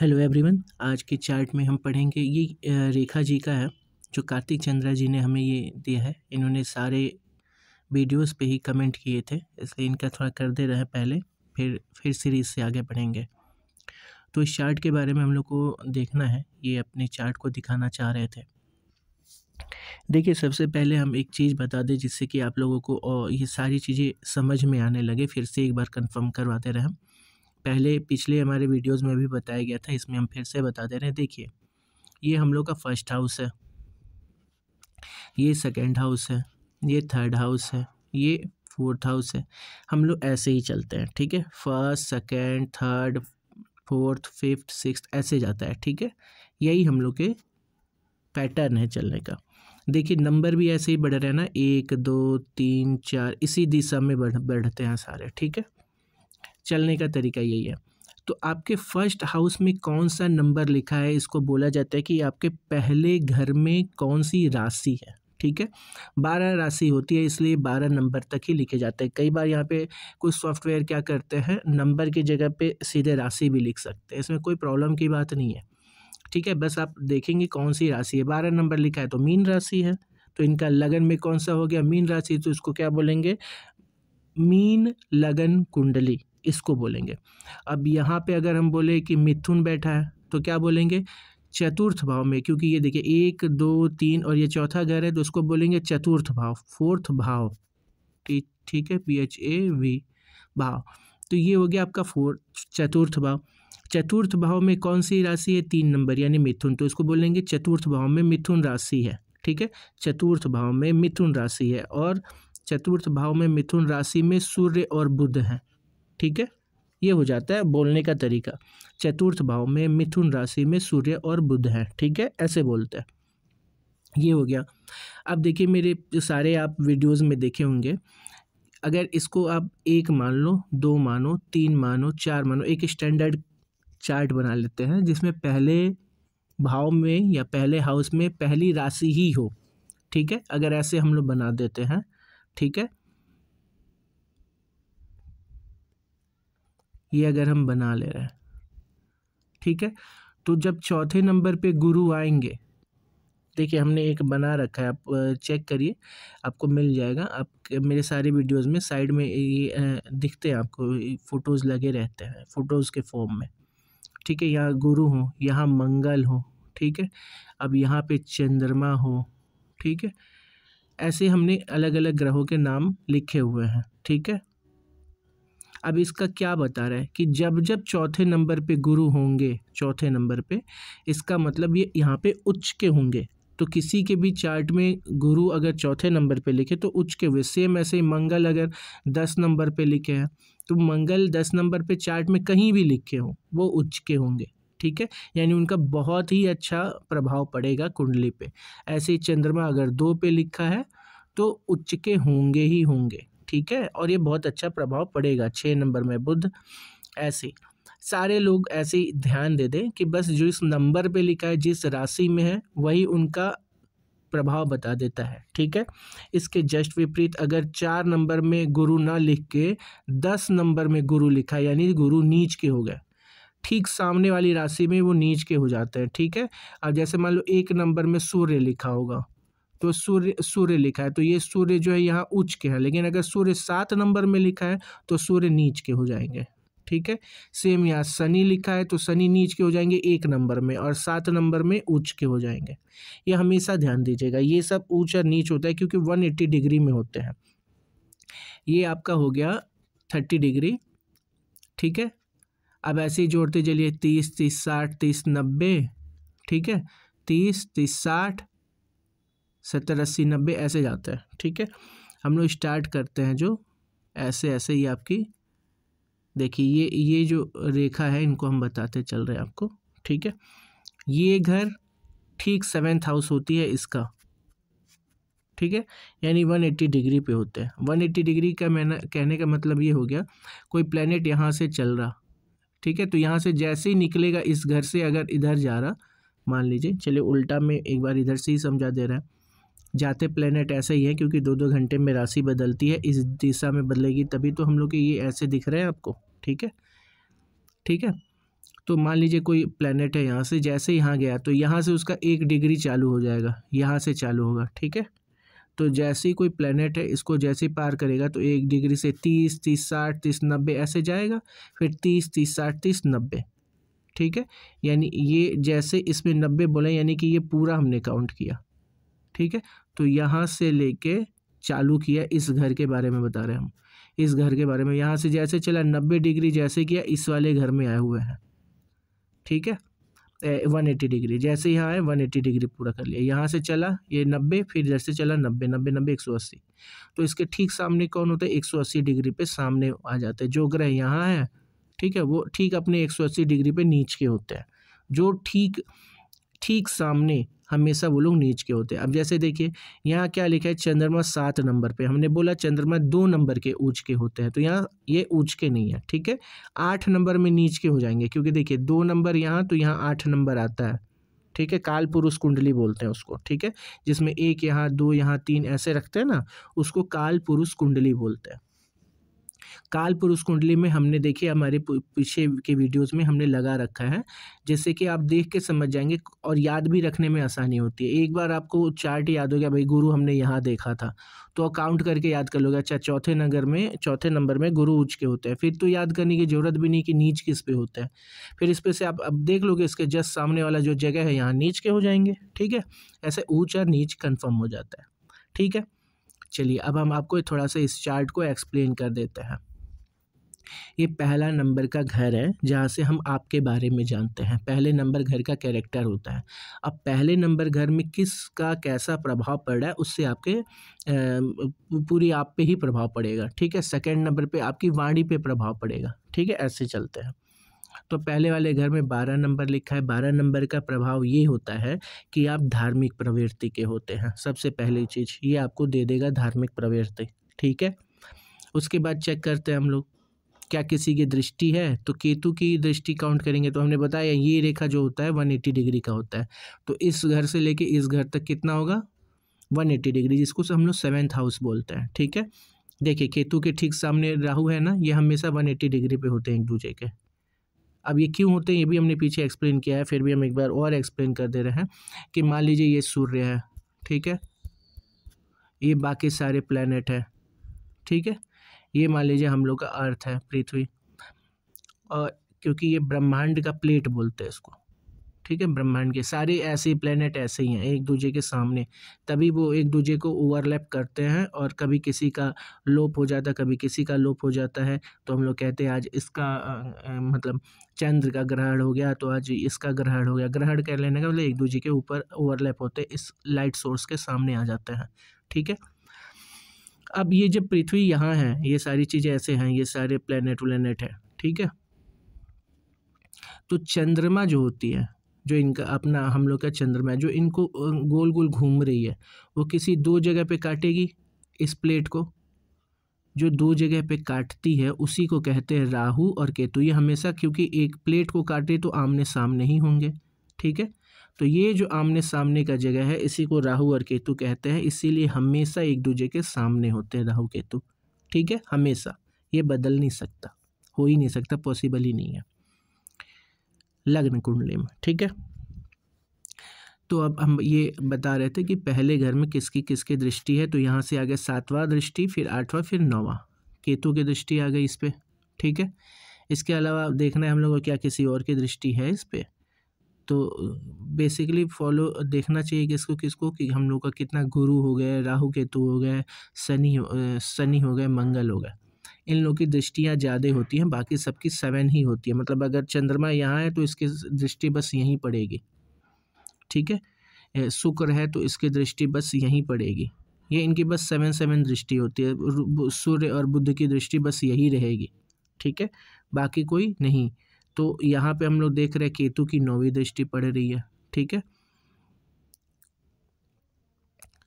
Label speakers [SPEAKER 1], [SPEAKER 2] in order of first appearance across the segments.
[SPEAKER 1] Hello everyone आज के chart में हम पढ़ेंगे ये रेखा जी का है जो कार्तिक चंद्रा जी ने हमें ये दिया है इन्होंने सारे वीडियोस पे ही कमेंट किए थे इसलिए इनका थोड़ा कर दे रहे हैं पहले फिर फिर सीरीज से आगे बढ़ेंगे तो इस चार्ट के बारे में हम लोग को देखना है ये अपने चार्ट को दिखाना चाह रहे थे देखिए सबसे पहले हम एक चीज़ बता दें जिससे कि आप लोगों को ये सारी चीज़ें समझ में आने लगे फिर से एक बार कंफर्म करवाते रहें पहले पिछले हमारे वीडियोस में भी बताया गया था इसमें हम फिर से बता दे रहे हैं देखिए ये हम लोग का फर्स्ट हाउस है ये सेकेंड हाउस है ये थर्ड हाउस है ये फोर्थ हाउस है हम लोग ऐसे ही चलते हैं ठीक है first second third fourth fifth six ऐसे जाता है ठीक है यही हम लोग के पैटर्न है चलने का देखिए नंबर भी ऐसे ही बढ़ रहे हैं ना एक दो तीन चार इसी दिशा में बढ़ बढ़ते हैं सारे ठीक है चलने का तरीका यही है तो आपके फर्स्ट हाउस में कौन सा नंबर लिखा है इसको बोला जाता है कि आपके पहले घर में कौन सी राशि है ठीक है बारह राशि होती है इसलिए बारह नंबर तक ही लिखे जाते हैं कई बार यहाँ पे कुछ सॉफ्टवेयर क्या करते हैं नंबर की जगह पे सीधे राशि भी लिख सकते हैं इसमें कोई प्रॉब्लम की बात नहीं है ठीक है बस आप देखेंगे कौन सी राशि है बारह नंबर लिखा है तो मीन राशि है तो इनका लगन में कौन सा हो गया मीन राशि तो इसको क्या बोलेंगे मीन लगन कुंडली इसको बोलेंगे अब यहाँ पे अगर हम बोले कि मिथुन बैठा है तो क्या बोलेंगे चतुर्थ भाव में क्योंकि ये देखिए एक दो तीन और ये चौथा घर है तो उसको बोलेंगे चतुर्थ भाव फोर्थ भाव ठीक ठीक है पी एच ए वी भाव तो ये हो गया आपका फोर्थ चतुर्थ भाव चतुर्थ भाव में कौन सी राशि है तीन नंबर यानी मिथुन तो इसको बोलेंगे चतुर्थ भाव में मिथुन राशि है ठीक है चतुर्थ भाव में मिथुन राशि है और चतुर्थ भाव में मिथुन राशि में सूर्य और बुध हैं ठीक है ये हो जाता है बोलने का तरीका चतुर्थ भाव में मिथुन राशि में सूर्य और बुध हैं ठीक है ऐसे बोलते हैं ये हो गया अब देखिए मेरे सारे आप वीडियोस में देखे होंगे अगर इसको आप एक मान लो दो मानो तीन मानो चार मानो एक स्टैंडर्ड चार्ट बना लेते हैं जिसमें पहले भाव में या पहले हाउस में पहली राशि ही हो ठीक है अगर ऐसे हम लोग बना देते हैं ठीक है ये अगर हम बना ले रहे हैं ठीक है तो जब चौथे नंबर पे गुरु आएंगे देखिए हमने एक बना रखा है आप चेक करिए आपको मिल जाएगा आप मेरे सारे वीडियोस में साइड में ये दिखते हैं आपको फ़ोटोज़ लगे रहते हैं फ़ोटोज़ के फॉर्म में ठीक है यहाँ गुरु हो यहाँ मंगल हो ठीक है अब यहाँ पे चंद्रमा हो ठीक है ऐसे हमने अलग अलग ग्रहों के नाम लिखे हुए हैं ठीक है अब इसका क्या बता रहा है कि जब जब चौथे नंबर पे गुरु होंगे चौथे नंबर पे इसका मतलब ये यहाँ पे उच्च के होंगे तो किसी के भी चार्ट में गुरु अगर चौथे नंबर पे लिखे तो उच्च के हुए सेम ऐसे ही मंगल अगर दस नंबर पे लिखे हैं तो मंगल दस नंबर पे चार्ट में कहीं भी लिखे हों वो उच्च के होंगे ठीक है यानी उनका बहुत ही अच्छा प्रभाव पड़ेगा कुंडली पे ऐसे ही चंद्रमा अगर दो पे लिखा है तो उच्च के होंगे ही होंगे ठीक है और ये बहुत अच्छा प्रभाव पड़ेगा छः नंबर में बुध ऐसे सारे लोग ऐसे ध्यान दे दें कि बस जो इस नंबर पे लिखा है जिस राशि में है वही उनका प्रभाव बता देता है ठीक है इसके जस्ट विपरीत अगर चार नंबर में गुरु ना लिख के दस नंबर में गुरु लिखा यानी गुरु नीच के हो गए ठीक सामने वाली राशि में वो नीच के हो जाते हैं ठीक है अब जैसे मान लो एक नंबर में सूर्य लिखा होगा तो सूर्य सूर्य लिखा है तो ये सूर्य जो है यहाँ उच्च के हैं लेकिन अगर सूर्य सात नंबर में लिखा है तो सूर्य नीच के हो जाएंगे ठीक है सेम यहाँ शनि लिखा है तो शनि नीच के हो जाएंगे एक नंबर में और सात नंबर में ऊंच के हो जाएंगे ये हमेशा ध्यान दीजिएगा ये सब ऊंच और नीच होता है क्योंकि वन एट्टी डिग्री में होते हैं ये आपका हो गया थर्टी डिग्री ठीक है अब ऐसे ही जोड़ते चलिए तीस तीस साठ तीस नब्बे ठीक है तीस तीस साठ सत्तर अस्सी नब्बे ऐसे जाते हैं ठीक है हम लोग स्टार्ट करते हैं जो ऐसे ऐसे ही आपकी देखिए ये ये जो रेखा है इनको हम बताते चल रहे हैं आपको ठीक है ये घर ठीक सेवेंथ हाउस होती है इसका ठीक है यानी वन एट्टी डिग्री पे होते हैं वन एट्टी डिग्री का मैंने कहने का मतलब ये हो गया कोई प्लेनेट यहाँ से चल रहा ठीक है तो यहाँ से जैसे ही निकलेगा इस घर से अगर इधर जा रहा मान लीजिए चलिए उल्टा में एक बार इधर से ही समझा दे रहा है जाते प्लेनेट ऐसे ही हैं क्योंकि दो दो घंटे में राशि बदलती है इस दिशा में बदलेगी तभी तो हम लोग के ये ऐसे दिख रहे हैं आपको ठीक है ठीक है तो मान लीजिए कोई प्लेनेट है यहाँ से जैसे यहाँ गया तो यहाँ से उसका एक डिग्री चालू हो जाएगा यहाँ से चालू होगा ठीक है तो जैसे ही कोई प्लेनेट है इसको जैसे ही पार करेगा तो एक डिग्री से तीस तीस साठ तीस नब्बे ऐसे जाएगा फिर तीस तीस साठ तीस नब्बे ठीक है यानी ये जैसे इसमें नब्बे बोले यानी कि ये पूरा हमने काउंट किया ठीक है तो यहाँ से लेके चालू किया इस घर के बारे में बता रहे हैं हम इस घर के बारे में यहाँ से जैसे चला नब्बे डिग्री जैसे किया इस वाले घर में आए हुए हैं ठीक है वन एट्टी डिग्री जैसे यहाँ आए वन एटी डिग्री पूरा कर लिया यहाँ से चला ये नब्बे फिर इधर से चला नब्बे नब्बे नब्बे एक सौ अस्सी तो इसके ठीक सामने कौन होता है एक सौ अस्सी डिग्री पे सामने आ जाते हैं जो ग्रह यहाँ है ठीक है वो ठीक अपने एक सौ अस्सी डिग्री पे नीच के होते हैं जो ठीक ठीक सामने हमेशा वो लोग नीच के होते हैं अब जैसे देखिए यहाँ क्या लिखा है चंद्रमा सात नंबर पे हमने बोला चंद्रमा दो नंबर के ऊँच के होते हैं तो यहाँ ये ऊँच के नहीं है ठीक है आठ नंबर में नीच के हो जाएंगे क्योंकि देखिए दो नंबर यहाँ तो यहाँ आठ नंबर आता है ठीक है काल पुरुष कुंडली बोलते हैं उसको ठीक है जिसमें एक यहाँ दो यहाँ तीन ऐसे रखते हैं ना उसको काल पुरुष कुंडली बोलते हैं काल पुरुष कुंडली में हमने देखिए हमारे पीछे के वीडियोस में हमने लगा रखा है जैसे कि आप देख के समझ जाएंगे और याद भी रखने में आसानी होती है एक बार आपको चार्ट याद हो गया भाई गुरु हमने यहाँ देखा था तो अकाउंट करके याद कर लोगे अच्छा चौथे नगर में चौथे नंबर में गुरु ऊँच के होते हैं फिर तो याद करने की ज़रूरत भी नहीं कि नीच किस पे होता है फिर इस पे से आप अब देख लोगे इसके जस्ट सामने वाला जो जगह है यहाँ नीच के हो जाएंगे ठीक है ऐसे ऊँच और नीच कन्फर्म हो जाता है ठीक है चलिए अब हम आपको थोड़ा सा इस चार्ट को एक्सप्लेन कर देते हैं ये पहला नंबर का घर है जहाँ से हम आपके बारे में जानते हैं पहले नंबर घर का कैरेक्टर होता है अब पहले नंबर घर में किसका कैसा प्रभाव पड़ रहा है उससे आपके पूरी आप पे ही प्रभाव पड़ेगा ठीक है सेकंड नंबर पे आपकी वाणी पे प्रभाव पड़ेगा ठीक है ऐसे चलते हैं तो पहले वाले घर में बारह नंबर लिखा है बारह नंबर का प्रभाव ये होता है कि आप धार्मिक प्रवृत्ति के होते हैं सबसे पहली चीज़ ये आपको दे देगा धार्मिक प्रवृत्ति ठीक है उसके बाद चेक करते हैं हम लोग क्या किसी की दृष्टि है तो केतु की दृष्टि काउंट करेंगे तो हमने बताया ये रेखा जो होता है वन एट्टी डिग्री का होता है तो इस घर से लेके इस घर तक कितना होगा वन एट्टी डिग्री जिसको हम लोग सेवेंथ हाउस बोलते हैं ठीक है देखिए केतु के ठीक सामने राहु है ना ये हमेशा वन एट्टी डिग्री पे होते हैं एक दूसरे के अब ये क्यों होते हैं ये भी हमने पीछे एक्सप्लेन किया है फिर भी हम एक बार और एक्सप्लेन कर दे रहे हैं कि मान लीजिए ये सूर्य है ठीक है ये बाकी सारे प्लानट हैं ठीक है ये मान लीजिए हम लोग का अर्थ है पृथ्वी और क्योंकि ये ब्रह्मांड का प्लेट बोलते हैं इसको ठीक है ब्रह्मांड के सारे ऐसे प्लेनेट ऐसे ही हैं एक दूजे के सामने तभी वो एक दूजे को ओवरलैप करते हैं और कभी किसी का लोप हो जाता है कभी किसी का लोप हो जाता है तो हम लोग कहते हैं आज इसका आ, आ, मतलब चंद्र का ग्रहण हो गया तो आज इसका ग्रहण हो गया ग्रहण कह लेने का मतलब एक दूजे के ऊपर ओवरलैप होते इस लाइट सोर्स के सामने आ जाते हैं ठीक है अब ये जब पृथ्वी यहाँ है ये सारी चीज़ें ऐसे हैं ये सारे प्लानट व्लेनेट हैं ठीक है तो चंद्रमा जो होती है जो इनका अपना हम लोग का चंद्रमा है जो इनको गोल गोल घूम रही है वो किसी दो जगह पे काटेगी इस प्लेट को जो दो जगह पे काटती है उसी को कहते हैं राहु और केतु ये हमेशा क्योंकि एक प्लेट को काटे तो आमने सामने ही होंगे ठीक है तो ये जो आमने सामने का जगह है इसी को राहु और केतु कहते हैं इसीलिए हमेशा एक दूजे के सामने होते हैं राहु केतु ठीक है हमेशा ये बदल नहीं सकता हो ही नहीं सकता पॉसिबल ही नहीं है लग्न कुंडली में ठीक है तो अब हम ये बता रहे थे कि पहले घर में किसकी किसकी दृष्टि है तो यहाँ से आ गया सातवां दृष्टि फिर आठवां फिर नौवां केतु की दृष्टि आ गई इस पर ठीक है इसके अलावा देखना है हम लोगों को क्या किसी और की दृष्टि है इस पर तो बेसिकली फॉलो देखना चाहिए किसको किसको कि हम लोग का कितना गुरु हो गए राहु केतु हो गए शनि शनि हो गए मंगल हो गए इन लोग की दृष्टियाँ ज़्यादा होती हैं बाकी सबकी सेवन ही होती है मतलब अगर चंद्रमा यहाँ है तो इसकी दृष्टि बस यहीं पड़ेगी ठीक है शुक्र है तो इसकी दृष्टि बस यहीं पड़ेगी ये इनकी बस सेवन सेवन दृष्टि होती है सूर्य और बुद्ध की दृष्टि बस यही रहेगी ठीक है बाकी कोई नहीं तो यहाँ पे हम लोग देख रहे हैं केतु की नौवीं दृष्टि पड़ रही है ठीक है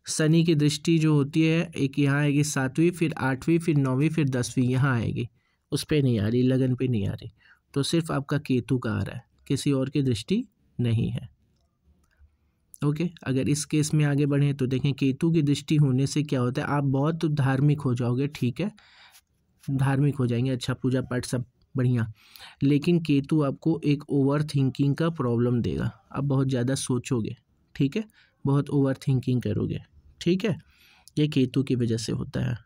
[SPEAKER 1] शनि की दृष्टि जो होती है एक यहाँ आएगी सातवीं फिर आठवीं फिर नौवीं फिर दसवीं यहाँ आएगी उस पर नहीं आ रही लगन पे नहीं आ रही तो सिर्फ आपका केतु का आ रहा है किसी और की दृष्टि नहीं है ओके अगर इस केस में आगे बढ़ें तो देखें केतु की दृष्टि होने से क्या होता है आप बहुत धार्मिक हो जाओगे ठीक है धार्मिक हो जाएंगे अच्छा पूजा पाठ सब बढ़िया लेकिन केतु आपको एक ओवर थिंकिंग का प्रॉब्लम देगा आप बहुत ज़्यादा सोचोगे ठीक है बहुत ओवर थिंकिंग करोगे ठीक है ये केतु की वजह से होता है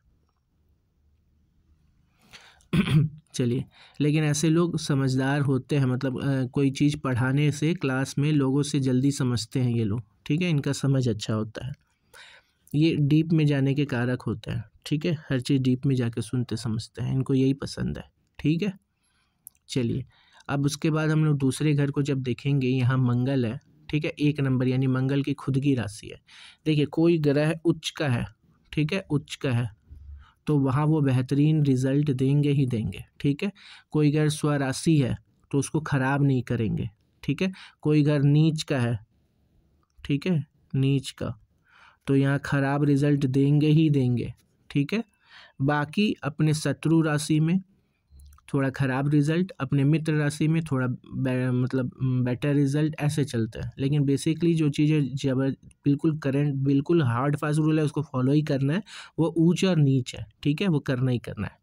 [SPEAKER 1] चलिए लेकिन ऐसे लोग समझदार होते हैं मतलब आ, कोई चीज़ पढ़ाने से क्लास में लोगों से जल्दी समझते हैं ये लोग ठीक है इनका समझ अच्छा होता है ये डीप में जाने के कारक होते हैं ठीक है हर चीज़ डीप में जाके सुनते समझते हैं इनको यही पसंद है ठीक है चलिए अब उसके बाद हम लोग दूसरे घर को जब देखेंगे यहाँ मंगल है ठीक है एक नंबर यानी मंगल की खुद की राशि है देखिए कोई ग्रह उच्च का है ठीक है उच्च का है तो वहाँ वो बेहतरीन रिजल्ट देंगे ही देंगे ठीक है कोई घर स्वराशि है तो उसको ख़राब नहीं करेंगे ठीक है कोई घर नीच का है ठीक है नीच का तो यहाँ ख़राब रिजल्ट देंगे ही देंगे ठीक है बाकी अपने शत्रु राशि में थोड़ा ख़राब रिज़ल्ट अपने मित्र राशि में थोड़ा बे, मतलब बेटर रिज़ल्ट ऐसे चलता है लेकिन बेसिकली जो चीज़ें जबर बिल्कुल करंट बिल्कुल हार्ड फास्ट रूल है उसको फॉलो ही करना है वो ऊँच और नीच है ठीक है वो करना ही करना है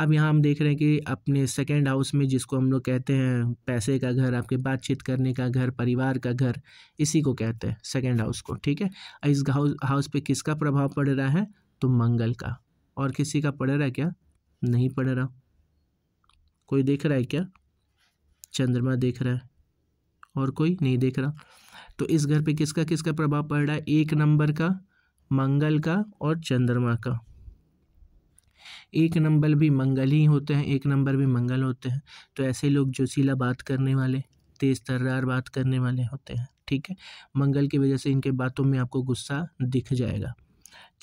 [SPEAKER 1] अब यहाँ हम देख रहे हैं कि अपने सेकेंड हाउस में जिसको हम लोग कहते हैं पैसे का घर आपके बातचीत करने का घर परिवार का घर इसी को कहते हैं सेकेंड हाउस को ठीक है इस हाउस हाउस पे किसका प्रभाव पड़ रहा है तो मंगल का और किसी का पड़ रहा है क्या नहीं पढ़ रहा कोई देख रहा है क्या चंद्रमा देख रहा है और कोई नहीं देख रहा तो इस घर पे किसका किसका प्रभाव पड़ रहा है एक नंबर का मंगल का और चंद्रमा का एक नंबर भी मंगल ही होते हैं एक नंबर भी मंगल होते हैं तो ऐसे लोग जोशीला बात करने वाले तेज़ तर्रार बात करने वाले होते हैं ठीक है मंगल की वजह से इनके बातों में आपको गुस्सा दिख जाएगा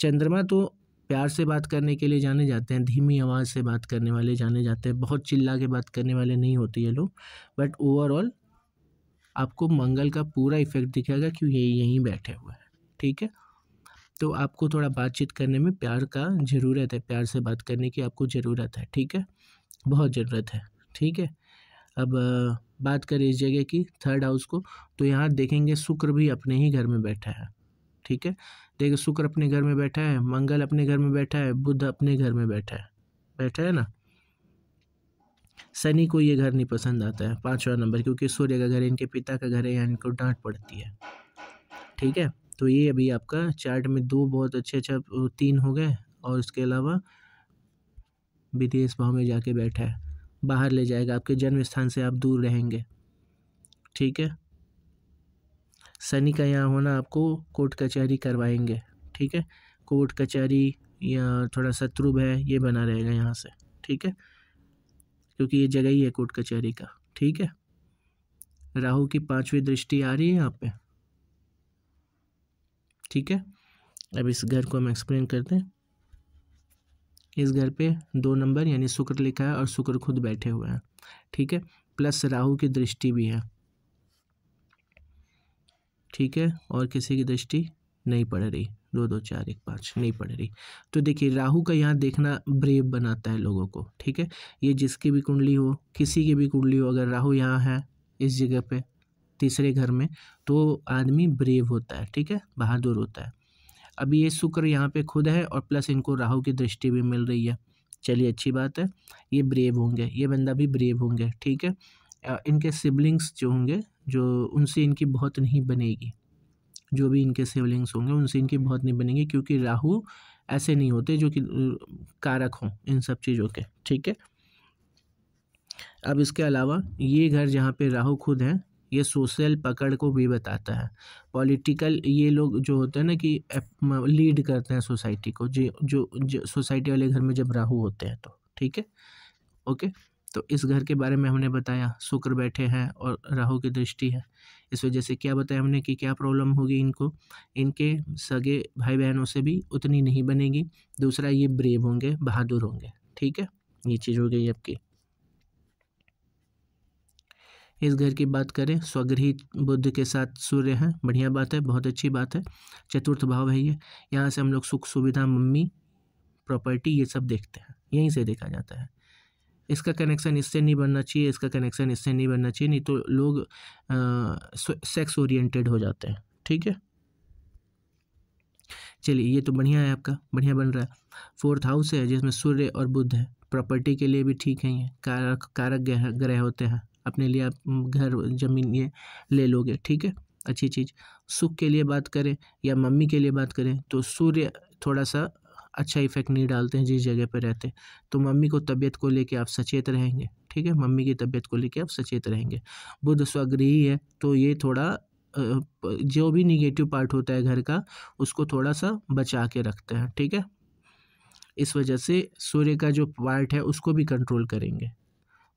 [SPEAKER 1] चंद्रमा तो प्यार से बात करने के लिए जाने जाते हैं धीमी आवाज़ से बात करने वाले जाने जाते हैं बहुत चिल्ला के बात करने वाले नहीं होते ये लोग बट ओवरऑल आपको मंगल का पूरा इफेक्ट दिखेगा कि ये यहीं बैठे हुए हैं ठीक है तो आपको थोड़ा बातचीत करने में प्यार का ज़रूरत है प्यार से बात करने की आपको ज़रूरत है ठीक है बहुत ज़रूरत है ठीक है अब बात करें इस जगह की थर्ड हाउस को तो यहाँ देखेंगे शुक्र भी अपने ही घर में बैठा है ठीक है देखिए शुक्र अपने घर में बैठा है मंगल अपने घर में बैठा है बुध अपने घर में बैठा है बैठा है ना शनि को ये घर नहीं पसंद आता है पाँचवा नंबर क्योंकि सूर्य का घर है इनके पिता का घर है या इनको डांट पड़ती है ठीक है तो ये अभी आपका चार्ट में दो बहुत अच्छे अच्छा तीन हो गए और उसके अलावा विदेश भाव में जाके बैठा है बाहर ले जाएगा आपके जन्म स्थान से आप दूर रहेंगे ठीक है सनी का यहाँ होना आपको कोर्ट कचहरी करवाएंगे ठीक है कोर्ट कचहरी या थोड़ा शत्रुभ है ये बना रहेगा यहाँ से ठीक है क्योंकि ये जगह ही है कोर्ट कचहरी का ठीक है राहु की पांचवी दृष्टि आ रही है यहाँ पे ठीक है अब इस घर को हम एक्सप्लेन करते हैं इस घर पे दो नंबर यानी शुक्र लिखा है और शुक्र खुद बैठे हुए हैं ठीक है प्लस राहु की दृष्टि भी है ठीक है और किसी की दृष्टि नहीं पड़ रही दो दो चार एक पाँच नहीं पड़ रही तो देखिए राहु का यहाँ देखना ब्रेव बनाता है लोगों को ठीक है ये जिसकी भी कुंडली हो किसी की भी कुंडली हो अगर राहु यहाँ है इस जगह पे तीसरे घर में तो आदमी ब्रेव होता है ठीक है बहादुर होता है अब ये शुक्र यहाँ पे खुद है और प्लस इनको राहु की दृष्टि भी मिल रही है चलिए अच्छी बात है ये ब्रेव होंगे ये बंदा भी ब्रेव होंगे ठीक है इनके सिबलिंग्स जो होंगे जो उनसे इनकी बहुत नहीं बनेगी जो भी इनके सिबलिंग्स होंगे उनसे इनकी बहुत नहीं बनेगी क्योंकि राहु ऐसे नहीं होते जो कि कारक हों इन सब चीज़ों के ठीक है अब इसके अलावा ये घर जहाँ पे राहु खुद हैं ये सोशल पकड़ को भी बताता है पॉलिटिकल ये लोग जो होते हैं ना कि लीड करते हैं सोसाइटी को जो जो सोसाइटी वाले घर में जब राहु होते हैं तो ठीक है ओके तो इस घर के बारे में हमने बताया शुक्र बैठे हैं और राहु की दृष्टि है इस वजह से क्या बताया हमने कि क्या प्रॉब्लम होगी इनको इनके सगे भाई बहनों से भी उतनी नहीं बनेगी दूसरा ये ब्रेव होंगे बहादुर होंगे ठीक है ये चीज़ हो गई आपकी इस घर की बात करें स्वगृहित बुद्ध के साथ सूर्य हैं बढ़िया बात है बहुत अच्छी बात है चतुर्थ भाव है ये यहाँ से हम लोग सुख सुविधा मम्मी प्रॉपर्टी ये सब देखते हैं यहीं से देखा जाता है इसका कनेक्शन इससे नहीं बनना चाहिए इसका कनेक्शन इससे नहीं बनना चाहिए नहीं तो लोग सेक्स ओरिएंटेड हो जाते हैं ठीक है चलिए ये तो बढ़िया है आपका बढ़िया बन रहा है फोर्थ हाउस है जिसमें सूर्य और बुद्ध है प्रॉपर्टी के लिए भी ठीक है ये कारक कारक ग्रह होते हैं अपने लिए आप घर ज़मीन ये ले लोगे ठीक है अच्छी चीज़ सुख के लिए बात करें या मम्मी के लिए बात करें तो सूर्य थोड़ा सा अच्छा इफ़ेक्ट नहीं डालते हैं जिस जगह पर रहते हैं तो मम्मी को तबीयत को लेके आप सचेत रहेंगे ठीक है मम्मी की तबीयत को लेके आप सचेत रहेंगे बुध स्वगृही है तो ये थोड़ा जो भी निगेटिव पार्ट होता है घर का उसको थोड़ा सा बचा के रखते हैं ठीक है इस वजह से सूर्य का जो पार्ट है उसको भी कंट्रोल करेंगे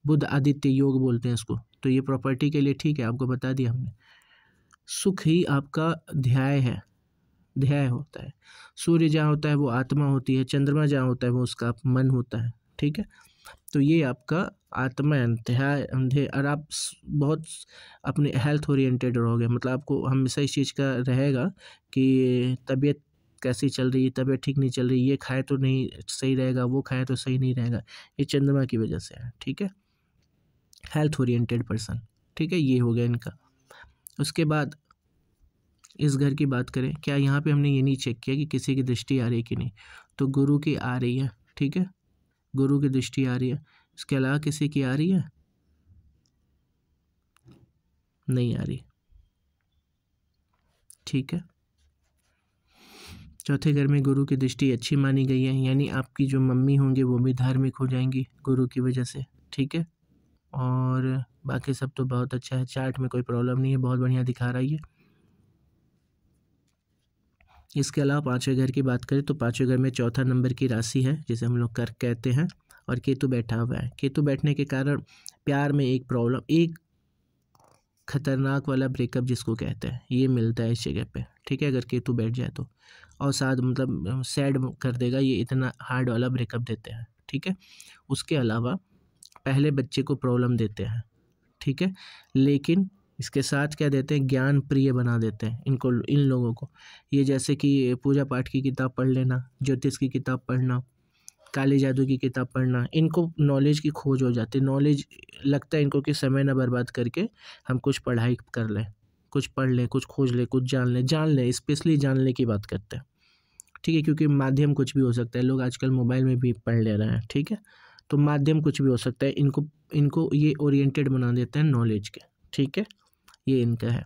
[SPEAKER 1] बुध आदित्य योग बोलते हैं इसको तो ये प्रॉपर्टी के लिए ठीक है आपको बता दिया हमने सुख ही आपका ध्याय है ध्याय होता है सूर्य जहाँ होता है वो आत्मा होती है चंद्रमा जहाँ होता है वो उसका मन होता है ठीक है तो ये आपका आत्मा ध्याय ध्याय और आप बहुत अपने हेल्थ ओरिएंटेड रहोगे मतलब आपको हमेशा इस चीज़ का रहेगा कि तबीयत कैसी चल रही है तबीयत ठीक नहीं चल रही ये खाए तो नहीं सही रहेगा वो खाए तो सही नहीं रहेगा ये चंद्रमा की वजह से है ठीक है हेल्थ ओरिएंटेड पर्सन ठीक है ये हो गया इनका उसके बाद इस घर की बात करें क्या यहाँ पे हमने ये नहीं चेक किया कि किसी की दृष्टि आ रही है कि नहीं तो गुरु की आ रही है ठीक है गुरु की दृष्टि आ रही है इसके अलावा किसी की आ रही है नहीं आ रही ठीक है चौथे घर में गुरु की दृष्टि अच्छी मानी गई है यानी आपकी जो मम्मी होंगे वो भी धार्मिक हो जाएंगी गुरु की वजह से ठीक है और बाकी सब तो बहुत अच्छा है चार्ट में कोई प्रॉब्लम नहीं है बहुत बढ़िया दिखा रहा है इसके अलावा पाँचवें घर की बात करें तो पाँचवें घर में चौथा नंबर की राशि है जिसे हम लोग कर कहते हैं और केतु बैठा हुआ है केतु बैठने के कारण प्यार में एक प्रॉब्लम एक खतरनाक वाला ब्रेकअप जिसको कहते हैं ये मिलता है इस जगह पे ठीक है अगर केतु बैठ जाए तो और साथ मतलब सैड कर देगा ये इतना हार्ड वाला ब्रेकअप देते हैं ठीक है उसके अलावा पहले बच्चे को प्रॉब्लम देते हैं ठीक है लेकिन इसके साथ क्या देते हैं ज्ञान प्रिय बना देते हैं इनको इन लोगों को ये जैसे कि पूजा पाठ की किताब पढ़ लेना ज्योतिष की किताब पढ़ना काले जादू की किताब पढ़ना इनको नॉलेज की खोज हो जाती है नॉलेज लगता है इनको कि समय ना बर्बाद करके हम कुछ पढ़ाई कर लें कुछ पढ़ लें कुछ खोज लें कुछ जान लें जान लें स्पेशली जानने की बात करते हैं ठीक है क्योंकि माध्यम कुछ भी हो सकता है लोग आजकल मोबाइल में भी पढ़ ले रहे हैं ठीक है तो माध्यम कुछ भी हो सकता है इनको इनको ये ओरिएंटेड बना देते हैं नॉलेज के ठीक है ये इनका है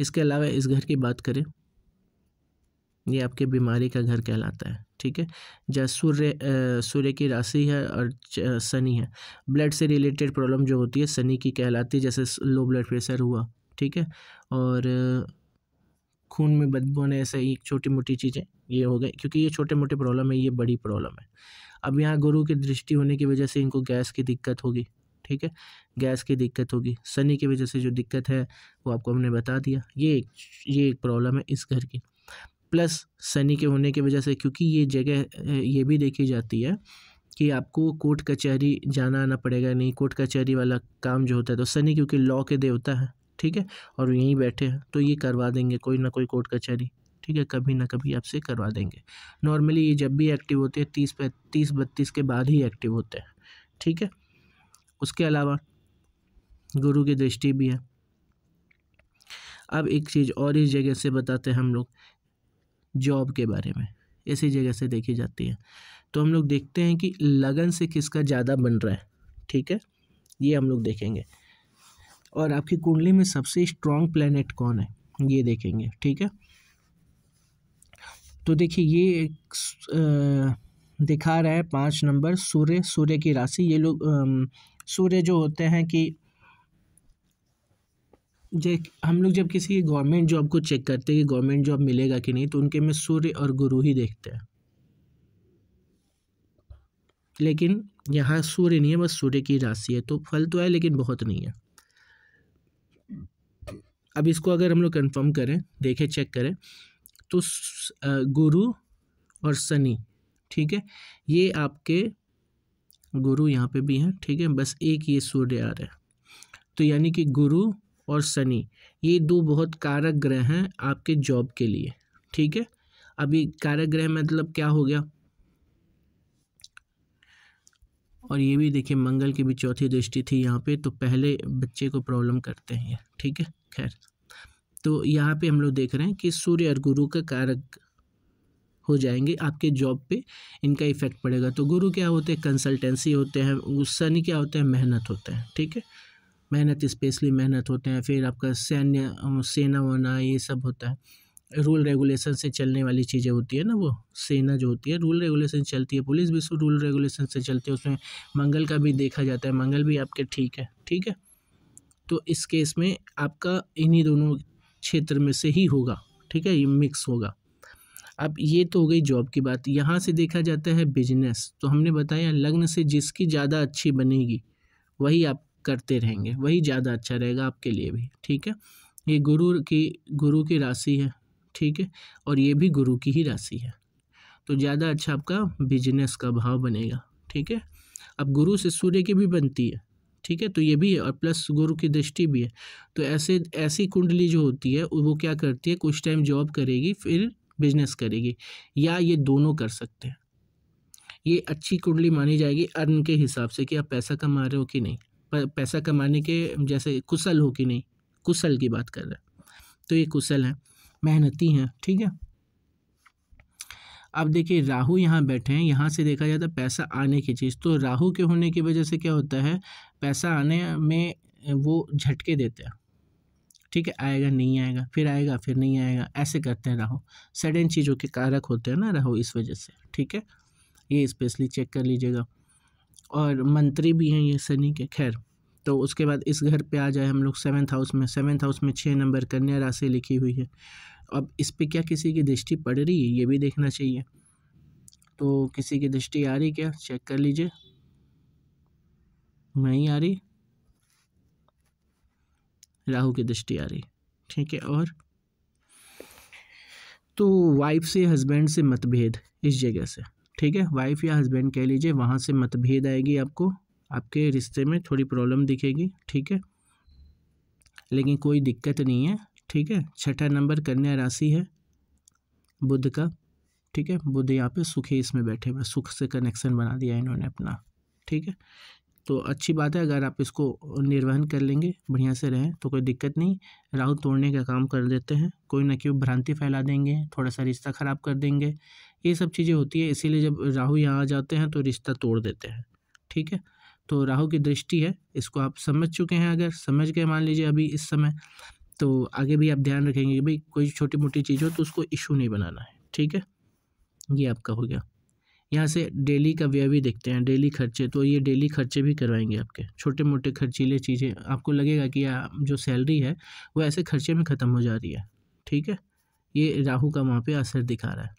[SPEAKER 1] इसके अलावा इस घर की बात करें ये आपके बीमारी का घर कहलाता है ठीक है जहाँ सूर्य सूर्य की राशि है और शनि है ब्लड से रिलेटेड प्रॉब्लम जो होती है शनि की कहलाती है जैसे लो ब्लड प्रेशर हुआ ठीक है और खून में बदबू आने ऐसे ही छोटी मोटी चीज़ें ये हो गई क्योंकि ये छोटे मोटे प्रॉब्लम है ये बड़ी प्रॉब्लम है अब यहाँ गुरु की दृष्टि होने की वजह से इनको गैस की दिक्कत होगी ठीक है गैस की दिक्कत होगी सनी की वजह से जो दिक्कत है वो आपको हमने बता दिया ये एक ये एक प्रॉब्लम है इस घर की प्लस सनी के होने की वजह से क्योंकि ये जगह ये भी देखी जाती है कि आपको कोर्ट कचहरी जाना आना पड़ेगा नहीं कोर्ट कचहरी वाला काम जो होता है तो सनी क्योंकि लॉ के देवता है ठीक है और यहीं बैठे हैं तो ये करवा देंगे कोई ना कोई कोर्ट कचहरी ठीक है कभी ना कभी आपसे करवा देंगे नॉर्मली ये जब भी एक्टिव होते हैं तीस पैंतीस बत्तीस के बाद ही एक्टिव होते हैं ठीक है उसके अलावा गुरु की दृष्टि भी है अब एक चीज़ और इस जगह से बताते हैं हम लोग जॉब के बारे में इसी जगह से देखी जाती है तो हम लोग देखते हैं कि लगन से किसका ज़्यादा बन रहा है ठीक है ये हम लोग देखेंगे और आपकी कुंडली में सबसे स्ट्रॉन्ग प्लेनेट कौन है ये देखेंगे ठीक है तो देखिए ये एक दिखा रहा है पाँच नंबर सूर्य सूर्य की राशि ये लोग सूर्य जो होते हैं कि जे हम लोग जब किसी गवर्नमेंट जॉब को चेक करते हैं कि गवर्नमेंट जॉब मिलेगा कि नहीं तो उनके में सूर्य और गुरु ही देखते हैं लेकिन यहाँ सूर्य नहीं है बस सूर्य की राशि है तो फल तो है लेकिन बहुत नहीं है अब इसको अगर हम लोग कंफर्म करें देखें चेक करें तो गुरु और शनि ठीक है ये आपके गुरु यहाँ पे भी हैं ठीक है बस एक ये सूर्य आ रहा है तो यानी कि गुरु और शनि ये दो बहुत कारक ग्रह हैं आपके जॉब के लिए ठीक है अभी कारक ग्रह मतलब क्या हो गया और ये भी देखिए मंगल की भी चौथी दृष्टि थी यहाँ पे तो पहले बच्चे को प्रॉब्लम करते हैं ठीक है खैर तो यहाँ पे हम लोग देख रहे हैं कि सूर्य और गुरु का कारक हो जाएंगे आपके जॉब पे इनका इफ़ेक्ट पड़ेगा तो गुरु क्या होते हैं कंसल्टेंसी होते हैं सनी क्या होते हैं मेहनत होते हैं ठीक है मेहनत स्पेशली मेहनत होते हैं फिर आपका सैन्य सेना होना ये सब होता है रूल रेगुलेशन से चलने वाली चीज़ें होती है ना वो सेना जो होती है रूल रेगुलेशन चलती है पुलिस भी रूल रेगुलेशन से चलती है उसमें मंगल का भी देखा जाता है मंगल भी आपके ठीक है ठीक है तो इस केस में आपका इन्हीं दोनों क्षेत्र में से ही होगा ठीक है ये मिक्स होगा अब ये तो हो गई जॉब की बात यहाँ से देखा जाता है बिजनेस तो हमने बताया लग्न से जिसकी ज़्यादा अच्छी बनेगी वही आप करते रहेंगे वही ज़्यादा अच्छा रहेगा आपके लिए भी ठीक है ये गुरु की गुरु की राशि है ठीक है और ये भी गुरु की ही राशि है तो ज़्यादा अच्छा आपका बिजनेस का भाव बनेगा ठीक है अब गुरु से सूर्य की भी बनती है ठीक है तो ये भी है और प्लस गुरु की दृष्टि भी है तो ऐसे ऐसी कुंडली जो होती है वो क्या करती है कुछ टाइम जॉब करेगी फिर बिजनेस करेगी या ये दोनों कर सकते हैं ये अच्छी कुंडली मानी जाएगी अर्न के हिसाब से कि आप पैसा कमा रहे हो कि नहीं पैसा कमाने के जैसे कुशल हो कि नहीं कुशल की बात कर रहे हैं तो ये कुशल है मेहनती हैं ठीक है अब देखिए राहु यहाँ बैठे हैं यहाँ से देखा जाता तो है पैसा आने की चीज़ तो राहु के होने की वजह से क्या होता है पैसा आने में वो झटके देते हैं ठीक है आएगा नहीं आएगा फिर आएगा फिर नहीं आएगा ऐसे करते हैं सडन चीज़ों के कारक होते हैं ना रहो इस वजह से ठीक है ये स्पेशली चेक कर लीजिएगा और मंत्री भी हैं ये शनि के खैर तो उसके बाद इस घर पे आ जाए हम लोग सेवन्थ हाउस में सेवन्थ हाउस में छः नंबर कन्या राशि लिखी हुई है अब इस पर क्या किसी की दृष्टि पड़ रही है ये भी देखना चाहिए तो किसी की दृष्टि आ रही क्या चेक कर लीजिए नहीं आ रही राहु की दृष्टि आ रही ठीक है और तो वाइफ से हस्बैंड से मतभेद इस जगह से ठीक है वाइफ या हस्बैंड कह लीजिए वहाँ से मतभेद आएगी आपको आपके रिश्ते में थोड़ी प्रॉब्लम दिखेगी ठीक है लेकिन कोई दिक्कत नहीं है ठीक है छठा नंबर कन्या राशि है बुद्ध का ठीक है बुद्ध यहाँ पे सुखी इसमें बैठे हुए सुख से कनेक्शन बना दिया इन्होंने अपना ठीक है तो अच्छी बात है अगर आप इसको निर्वहन कर लेंगे बढ़िया से रहें तो कोई दिक्कत नहीं राहु तोड़ने का काम कर देते हैं कोई ना कि भ्रांति फैला देंगे थोड़ा सा रिश्ता ख़राब कर देंगे ये सब चीज़ें होती है इसीलिए जब राहु यहाँ आ जाते हैं तो रिश्ता तोड़ देते हैं ठीक है तो राहु की दृष्टि है इसको आप समझ चुके हैं अगर समझ गए मान लीजिए अभी इस समय तो आगे भी आप ध्यान रखेंगे भाई कोई छोटी मोटी चीज़ हो तो उसको इशू नहीं बनाना है ठीक है ये आपका हो गया यहाँ से डेली का व्यय भी देखते हैं डेली खर्चे तो ये डेली खर्चे भी करवाएंगे आपके छोटे मोटे खर्चीले चीज़ें आपको लगेगा कि जो सैलरी है वो ऐसे खर्चे में ख़त्म हो जा रही है ठीक है ये राहू का वहाँ पर असर दिखा रहा है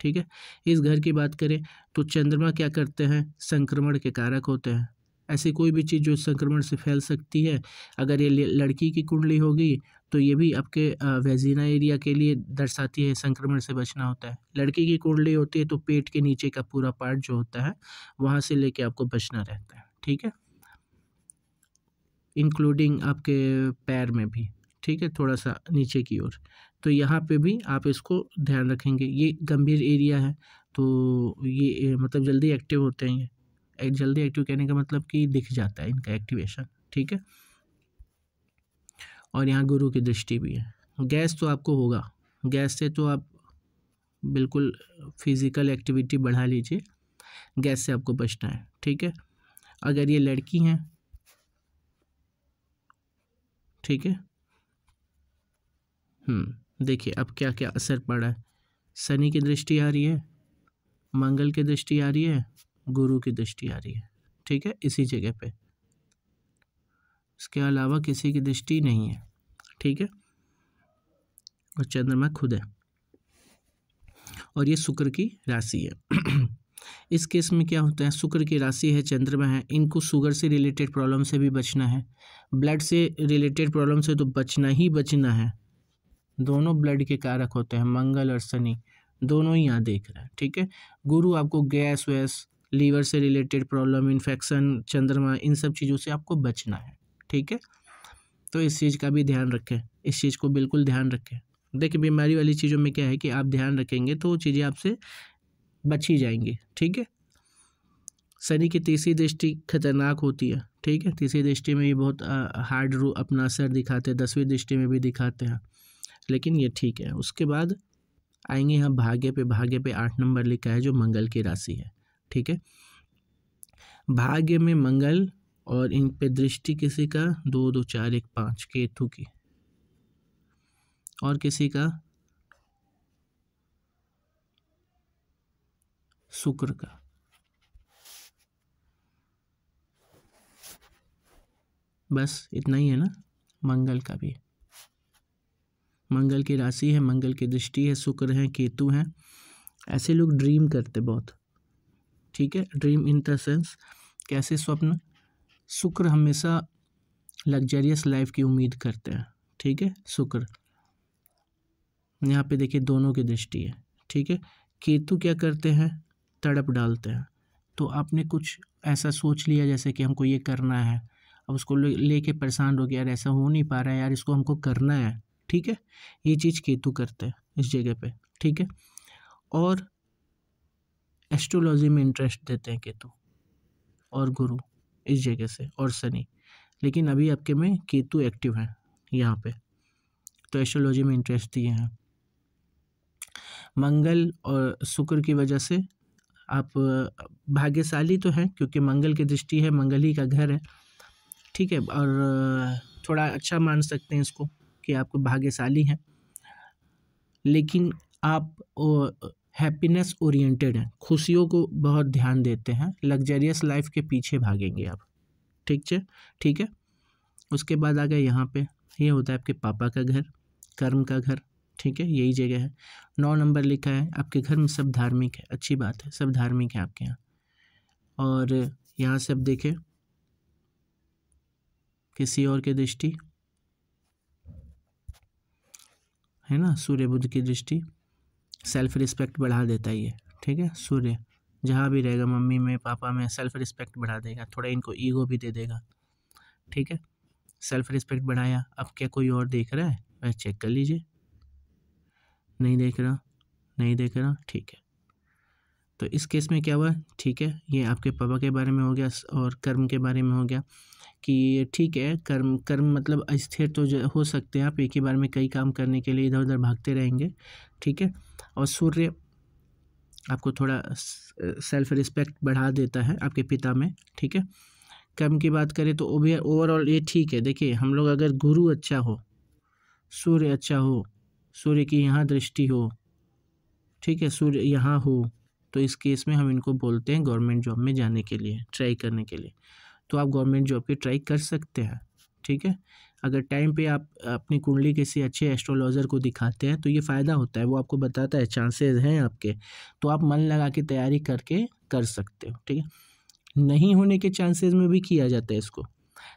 [SPEAKER 1] ठीक है इस घर की बात करें तो चंद्रमा क्या करते हैं संक्रमण के कारक होते हैं ऐसी कोई भी चीज़ जो संक्रमण से फैल सकती है अगर ये लड़की की कुंडली होगी तो ये भी आपके वेजीना एरिया के लिए दर्शाती है संक्रमण से बचना होता है लड़की की कुंडली होती है तो पेट के नीचे का पूरा पार्ट जो होता है वहाँ से लेके आपको बचना रहता है ठीक है इंक्लूडिंग आपके पैर में भी ठीक है थोड़ा सा नीचे की ओर तो यहाँ पे भी आप इसको ध्यान रखेंगे ये गंभीर एरिया है तो ये मतलब जल्दी एक्टिव होते हैं ये जल्दी एक्टिव कहने का मतलब कि दिख जाता है इनका एक्टिवेशन ठीक है और यहाँ गुरु की दृष्टि भी है गैस तो आपको होगा गैस से तो आप बिल्कुल फिज़िकल एक्टिविटी बढ़ा लीजिए गैस से आपको बचना है ठीक है अगर ये लड़की हैं ठीक है हम्म, देखिए अब क्या क्या असर पड़ा है शनि की दृष्टि आ रही है मंगल की दृष्टि आ रही है गुरु की दृष्टि आ रही है ठीक है इसी जगह पे इसके अलावा किसी की दृष्टि नहीं है ठीक है और चंद्रमा खुद है और ये शुक्र की राशि है इस केस में क्या होता है शुक्र की राशि है चंद्रमा है इनको शुगर से रिलेटेड प्रॉब्लम से भी बचना है ब्लड से रिलेटेड प्रॉब्लम से तो बचना ही बचना है दोनों ब्लड के कारक होते हैं मंगल और शनि दोनों ही यहाँ देख रहे हैं ठीक है गुरु आपको गैस वैस लीवर से रिलेटेड प्रॉब्लम इन्फेक्शन चंद्रमा इन सब चीज़ों से आपको बचना है ठीक है तो इस चीज़ का भी ध्यान रखें इस चीज़ को बिल्कुल ध्यान रखें देखिए बीमारी वाली चीज़ों में क्या है कि आप ध्यान रखेंगे तो वो चीज़ें आपसे बची जाएंगी ठीक है शनि की तीसरी दृष्टि खतरनाक होती है ठीक है तीसरी दृष्टि में भी बहुत हार्ड रू अपना असर दिखाते हैं दसवीं दृष्टि में भी दिखाते हैं लेकिन ये ठीक है उसके बाद आएंगे यहाँ भाग्य पे भाग्य पे आठ नंबर लिखा है जो मंगल की राशि है ठीक है भाग्य में मंगल और इन पे दृष्टि किसी का दो दो चार एक पाँच केतु की और किसी का शुक्र का बस इतना ही है ना मंगल का भी मंगल की राशि है मंगल की दृष्टि है शुक्र है केतु है ऐसे लोग ड्रीम करते बहुत ठीक है ड्रीम इन द सेंस कैसे स्वप्न शुक्र हमेशा लग्जरियस लाइफ की उम्मीद करते हैं ठीक है शुक्र यहाँ पे देखिए दोनों की दृष्टि है ठीक है केतु क्या करते हैं तड़प डालते हैं तो आपने कुछ ऐसा सोच लिया जैसे कि हमको ये करना है अब उसको ले कर परेशान हो गया यार ऐसा हो नहीं पा रहा है यार इसको हमको करना है ठीक है ये चीज़ केतु करते हैं इस जगह पे ठीक है और एस्ट्रोलॉजी में इंटरेस्ट देते हैं केतु और गुरु इस जगह से और शनि लेकिन अभी आपके में केतु एक्टिव हैं यहाँ पे तो एस्ट्रोलॉजी में इंटरेस्ट दिए हैं मंगल और शुक्र की वजह से आप भाग्यशाली तो हैं क्योंकि मंगल की दृष्टि है मंगल ही का घर है ठीक है और थोड़ा अच्छा मान सकते हैं इसको कि आपको भाग्यशाली हैं लेकिन आप हैप्पीनेस ओरिएंटेड हैं खुशियों को बहुत ध्यान देते हैं लग्जरियस लाइफ के पीछे भागेंगे आप ठीक है ठीक है उसके बाद आ गए यहाँ पे ये यह होता है आपके पापा का घर कर्म का घर ठीक है यही जगह है नौ नंबर लिखा है आपके घर में सब धार्मिक है अच्छी बात है सब धार्मिक है आपके यहाँ और यहाँ से अब देखें किसी और की दृष्टि है ना सूर्य बुद्ध की दृष्टि सेल्फ रिस्पेक्ट बढ़ा देता है ये ठीक है सूर्य जहाँ भी रहेगा मम्मी में पापा में सेल्फ रिस्पेक्ट बढ़ा देगा थोड़ा इनको ईगो भी दे देगा ठीक है सेल्फ रिस्पेक्ट बढ़ाया अब क्या कोई और देख रहा है वह चेक कर लीजिए नहीं देख रहा नहीं देख रहा ठीक है तो इस केस में क्या हुआ ठीक है ये आपके पापा के बारे में हो गया और कर्म के बारे में हो गया कि ठीक है कर्म कर्म मतलब अस्थिर तो हो सकते हैं आप एक ही बार में कई काम करने के लिए इधर उधर भागते रहेंगे ठीक है और सूर्य आपको थोड़ा सेल्फ रिस्पेक्ट बढ़ा देता है आपके पिता में ठीक है कम की बात करें तो ओवरऑल ये ठीक है देखिए हम लोग अगर गुरु अच्छा हो सूर्य अच्छा हो सूर्य की यहाँ दृष्टि हो ठीक है सूर्य यहाँ हो तो इस केस में हम इनको बोलते हैं गवर्नमेंट जॉब में जाने के लिए ट्राई करने के लिए तो आप गवर्नमेंट जॉब की ट्राई कर सकते हैं ठीक है अगर टाइम पे आप अपनी कुंडली किसी अच्छे एस्ट्रोलॉजर को दिखाते हैं तो ये फ़ायदा होता है वो आपको बताता है चांसेस हैं आपके तो आप मन लगा के तैयारी करके कर सकते हो ठीक है नहीं होने के चांसेस में भी किया जाता है इसको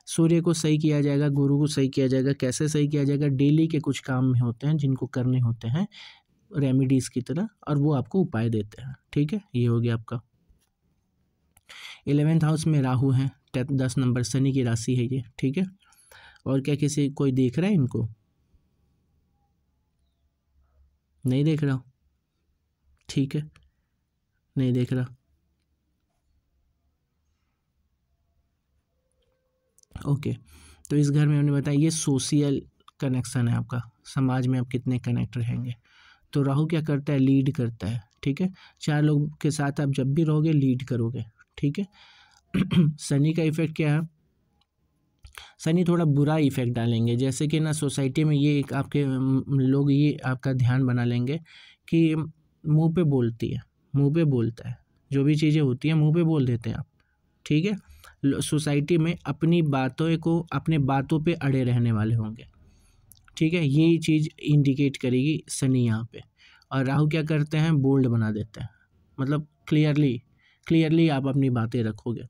[SPEAKER 1] सूर्य को सही किया जाएगा गुरु को सही किया जाएगा कैसे सही किया जाएगा डेली के कुछ काम होते हैं जिनको करने होते हैं रेमिडीज़ की तरह और वो आपको उपाय देते हैं ठीक है ये हो गया आपका एलेवेंथ हाउस में राहु है दस नंबर शनि की राशि है ये ठीक है और क्या किसी कोई देख रहा है इनको नहीं देख रहा ठीक है नहीं देख रहा ओके तो इस घर में हमने बताया ये सोशल कनेक्शन है आपका समाज में आप कितने कनेक्ट रहेंगे तो राहु क्या करता है लीड करता है ठीक है चार लोग के साथ आप जब भी रहोगे लीड करोगे ठीक है शनि का इफेक्ट क्या है सनी थोड़ा बुरा इफ़ेक्ट डालेंगे जैसे कि ना सोसाइटी में ये एक आपके लोग ये आपका ध्यान बना लेंगे कि मुंह पे बोलती है मुंह पे बोलता है जो भी चीज़ें होती हैं मुंह पे बोल देते हैं आप ठीक है सोसाइटी में अपनी बातों को अपने बातों पे अड़े रहने वाले होंगे ठीक है ये चीज़ इंडिकेट करेगी सनी यहाँ पे और राहु क्या करते हैं बोल्ड बना देते हैं मतलब क्लियरली क्लियरली आप अपनी बातें रखोगे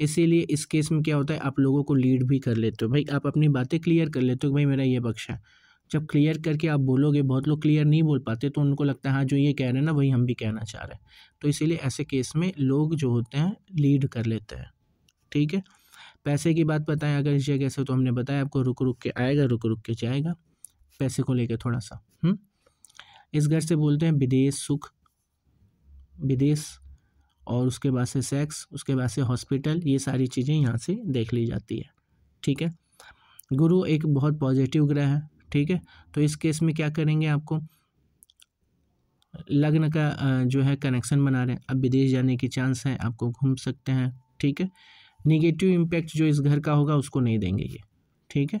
[SPEAKER 1] इसीलिए इस केस में क्या होता है आप लोगों को लीड भी कर लेते हो भाई आप अपनी बातें क्लियर कर लेते हो कि भाई मेरा ये पक्ष है जब क्लियर करके आप बोलोगे बहुत लोग क्लियर नहीं बोल पाते तो उनको लगता है हाँ जो ये कह रहे हैं ना वही हम भी कहना चाह रहे हैं तो इसीलिए ऐसे केस में लोग जो होते हैं लीड कर लेते हैं ठीक है पैसे की बात बताएं अगर इस जगह से तो हमने बताया आपको रुक रुक के आएगा रुक रुक के जाएगा पैसे को लेकर थोड़ा सा हुँ? इस घर से बोलते हैं विदेश सुख विदेश और उसके बाद से सेक्स उसके बाद से हॉस्पिटल ये सारी चीज़ें यहाँ से देख ली जाती है ठीक है गुरु एक बहुत पॉजिटिव ग्रह है ठीक है तो इस केस में क्या करेंगे आपको लग्न का जो है कनेक्शन बना रहे हैं अब विदेश जाने की चांस है आपको घूम सकते हैं ठीक है निगेटिव इम्पैक्ट जो इस घर का होगा उसको नहीं देंगे ये ठीक है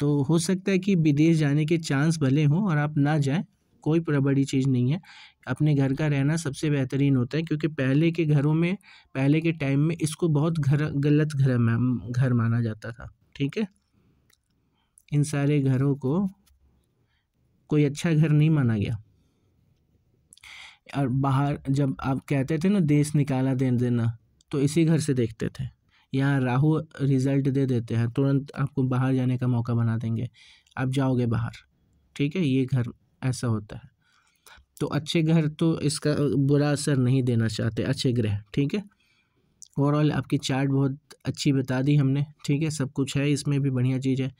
[SPEAKER 1] तो हो सकता है कि विदेश जाने के चांस भले हों और आप ना जाएं कोई बड़ी चीज़ नहीं है अपने घर का रहना सबसे बेहतरीन होता है क्योंकि पहले के घरों में पहले के टाइम में इसको बहुत घर गलत घर घर माना जाता था ठीक है इन सारे घरों को कोई अच्छा घर नहीं माना गया और बाहर जब आप कहते थे ना देश निकाला दे देना तो इसी घर से देखते थे यहाँ राहु रिज़ल्ट दे देते हैं तुरंत आपको बाहर जाने का मौका बना देंगे आप जाओगे बाहर ठीक है ये घर ऐसा होता है तो अच्छे घर तो इसका बुरा असर नहीं देना चाहते अच्छे ग्रह ठीक है ओवरऑल आपकी चार्ट बहुत अच्छी बता दी हमने ठीक है सब कुछ है इसमें भी बढ़िया चीज़ है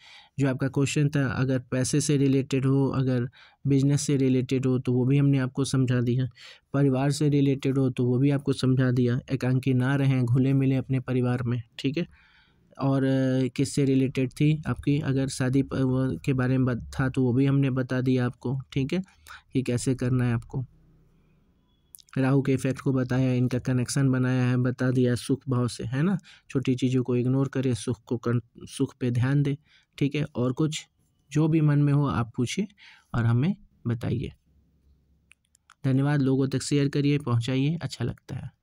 [SPEAKER 1] जो आपका क्वेश्चन था अगर पैसे से रिलेटेड हो अगर बिजनेस से रिलेटेड हो तो वो भी हमने आपको समझा दिया परिवार से रिलेटेड हो तो वो भी आपको समझा दिया एकांकी ना रहें घुले मिले अपने परिवार में ठीक है और किससे रिलेटेड थी आपकी अगर शादी के बारे में था तो वो भी हमने बता दिया आपको ठीक है कि कैसे करना है आपको राहु के इफेक्ट को बताया इनका कनेक्शन बनाया है बता दिया सुख भाव से है ना छोटी चीज़ों को इग्नोर करे सुख को कर, सुख पे ध्यान दे ठीक है और कुछ जो भी मन में हो आप पूछिए और हमें बताइए धन्यवाद लोगों तक शेयर करिए पहुँचाइए अच्छा लगता है